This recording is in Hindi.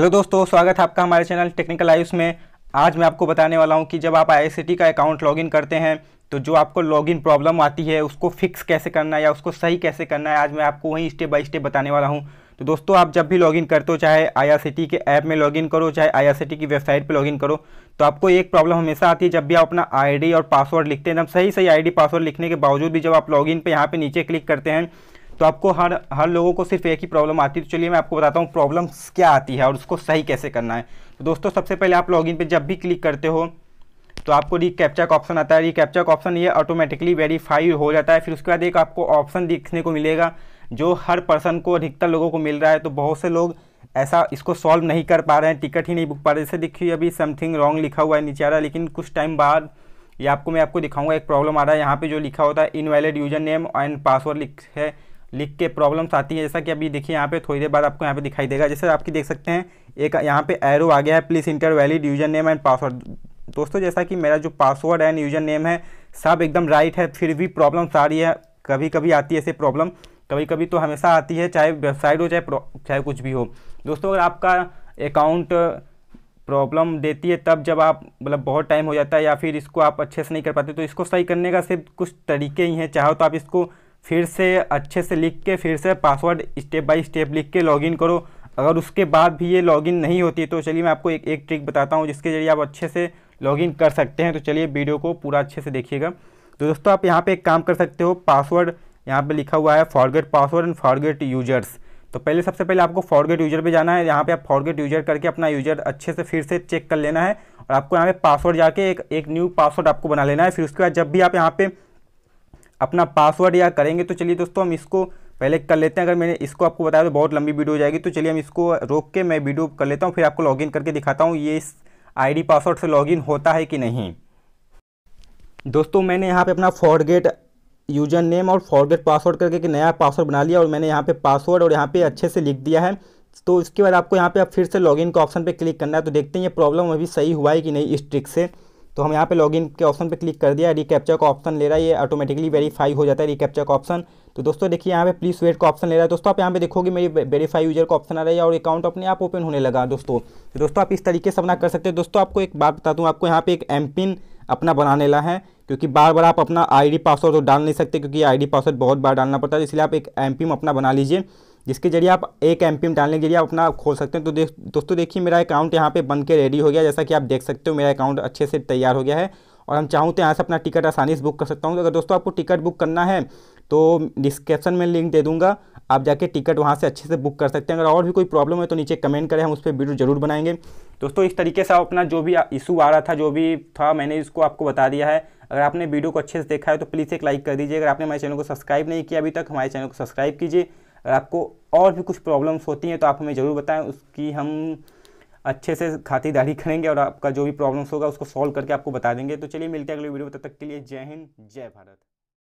हेलो दोस्तों स्वागत है आपका हमारे चैनल टेक्निकल आयुष में आज मैं आपको बताने वाला हूं कि जब आप आई का अकाउंट लॉगिन करते हैं तो जो आपको लॉगिन प्रॉब्लम आती है उसको फिक्स कैसे करना है या उसको सही कैसे करना है आज मैं आपको वहीं स्टेप बाय स्टेप बताने वाला हूं तो दोस्तों आप जब भी लॉगिन करते हो चाहे आई के ऐप में लॉगिन करो चाहे आई की वेबसाइट पर लॉगिन करो तो आपको एक प्रॉब्लम हमेशा आती है जब भी आप अपना आई और पासवर्ड लिखते हैं एकदम सही सही आई पासवर्ड लिखने के बावजूद भी जब आप लॉगिन पर यहाँ पर नीचे क्लिक करते हैं तो आपको हर हर लोगों को सिर्फ एक ही प्रॉब्लम आती है तो चलिए मैं आपको बताता हूँ प्रॉब्लम्स क्या आती है और उसको सही कैसे करना है तो दोस्तों सबसे पहले आप लॉगिन पे जब भी क्लिक करते हो तो आपको रिकैप्चर का ऑप्शन आता है रिकैप्चर का ऑप्शन ये ऑटोमेटिकली वेरीफाई हो जाता है फिर उसके बाद एक आपको ऑप्शन देखने को मिलेगा जो हर पर्सन को अधिकतर लोगों को मिल रहा है तो बहुत से लोग ऐसा इसको सॉल्व नहीं कर पा रहे हैं टिकट ही नहीं बुक पा रहे जैसे देखिए अभी समथिंग रॉन्ग लिखा हुआ है नीचे आ रहा है लेकिन कुछ टाइम बाद ये आपको मैं आपको दिखाऊंगा एक प्रॉब्लम आ रहा है यहाँ पे जो लिखा होता है invalid user name and password लिख है लिख के प्रॉब्लम्स आती है जैसा कि अभी देखिए यहाँ पे थोड़ी देर बाद आपको यहाँ पे दिखाई देगा जैसे आपकी देख सकते हैं एक यहाँ पे एरो आ गया है please enter valid user name and password दोस्तों जैसा कि मेरा जो पासवर्ड एंड यूजर नेम है सब एकदम राइट है फिर भी प्रॉब्लम्स आ रही है कभी कभी आती है ऐसे प्रॉब्लम कभी कभी तो हमेशा आती है चाहे वेबसाइट हो चाहे चाहे कुछ भी हो दोस्तों अगर आपका अकाउंट प्रॉब्लम देती है तब जब आप मतलब बहुत टाइम हो जाता है या फिर इसको आप अच्छे से नहीं कर पाते तो इसको सही करने का सिर्फ कुछ तरीके ही हैं चाहो तो आप इसको फिर से अच्छे से लिख के फिर से पासवर्ड स्टेप बाय स्टेप लिख के लॉगिन करो अगर उसके बाद भी ये लॉगिन नहीं होती तो चलिए मैं आपको एक एक ट्रिक बताता हूँ जिसके जरिए आप अच्छे से लॉगिन कर सकते हैं तो चलिए वीडियो को पूरा अच्छे से देखिएगा तो दोस्तों आप यहाँ पे एक काम कर सकते हो पासवर्ड यहाँ पे लिखा हुआ है forget password and forget users तो पहले सबसे पहले आपको फॉरगेट यूजर पे जाना है यहाँ पे आप फॉरगेट यूजर करके अपना यूजर अच्छे से फिर से चेक कर लेना है और आपको यहाँ पे पासवर्ड जाके एक एक न्यू पासवर्ड आपको बना लेना है फिर उसके बाद जब भी आप यहाँ पे अपना पासवर्ड या करेंगे तो चलिए दोस्तों हम इसको पहले कर लेते हैं अगर मैंने इसको आपको बताया तो बहुत लंबी वीडियो हो जाएगी तो चलिए हम इसको रोक के मैं वीडियो कर लेता हूँ फिर आपको लॉगिन करके दिखाता हूँ ये इस आईडी पासवर्ड से लॉगिन होता है कि नहीं दोस्तों मैंने यहाँ पे अपना फॉरगेट यूजर नेम और फॉरगेट पासवर्ड करके एक नया पासवर्ड बना लिया और मैंने यहाँ पर पासवर्ड और यहाँ पर अच्छे से लिख दिया है तो इसके बाद आपको यहाँ पे आप फिर से लॉगिन का ऑप्शन पे क्लिक करना है तो देखते हैं ये प्रॉब्लम अभी सही हुआ है कि नहीं इस ट्रिक से तो हम यहाँ पे लॉगिन के ऑप्शन पे क्लिक कर दिया रिकैप्चर का ऑप्शन ले रहा है ये ऑटोमेटिकली वेरीफाई हो जाता है रिकैप्चर का ऑप्शन तो दोस्तों देखिए यहाँ पे प्लीज वेट का ऑप्शन ले रहा है दोस्तों आप यहाँ पे देखोगे मेरी वेरीफाई यूजर का ऑप्शन आ रहा है और अकाउंट अपने आप ओपन होने लगा दोस्तों तो दोस्तों आप इस तरीके से अपना कर सकते हैं दोस्तों आपको एक बात बता दूँ आपको यहाँ पे एक एम पिन अपना बनाने ला है क्योंकि बार बार आप अपना डी पासवर्ड तो डाल नहीं सकते क्योंकि डी पासवर्ड बहुत बार डालना पड़ता है तो इसलिए आप एक एम पिन अपना बना लीजिए जिसके जरिए आप एक एम डालने के जरिए आप अपना खोल सकते हैं तो देख दोस्तों देखिए मेरा अकाउंट यहाँ पे बन के रेडी हो गया जैसा कि आप देख सकते हो मेरा अकाउंट अच्छे से तैयार हो गया है और हम चाहूँ तो यहाँ से अपना टिकट आसानी से बुक कर सकता हूँ तो अगर दोस्तों आपको टिकट बुक करना है तो डिस्क्रिप्शन में लिंक दे दूँगा आप जाके टिकट वहाँ से अच्छे से बुक कर सकते हैं अगर और भी कोई प्रॉब्लम है तो नीचे कमेंट करें हम उस पर वीडियो जरूर बनाएंगे दोस्तों इस तरीके से आप अपना जो भी इशू आ रहा था जो भी था मैंने इसको आपको बता दिया है अगर आपने वीडियो को अच्छे से देखा है तो प्लीज़ एक लाइक कर दीजिए अगर आपने हमारे चैनल को सब्सक्राइब नहीं किया अभी तक हमारे चैनल को सब्सक्राइब कीजिए अगर आपको और भी कुछ प्रॉब्लम्स होती हैं तो आप हमें ज़रूर बताएं उसकी हम अच्छे से खातिरदारी करेंगे और आपका जो भी प्रॉब्लम्स होगा उसको सॉल्व करके आपको बता देंगे तो चलिए मिलते हैं अगले वीडियो तब तक के लिए जय हिंद जय भारत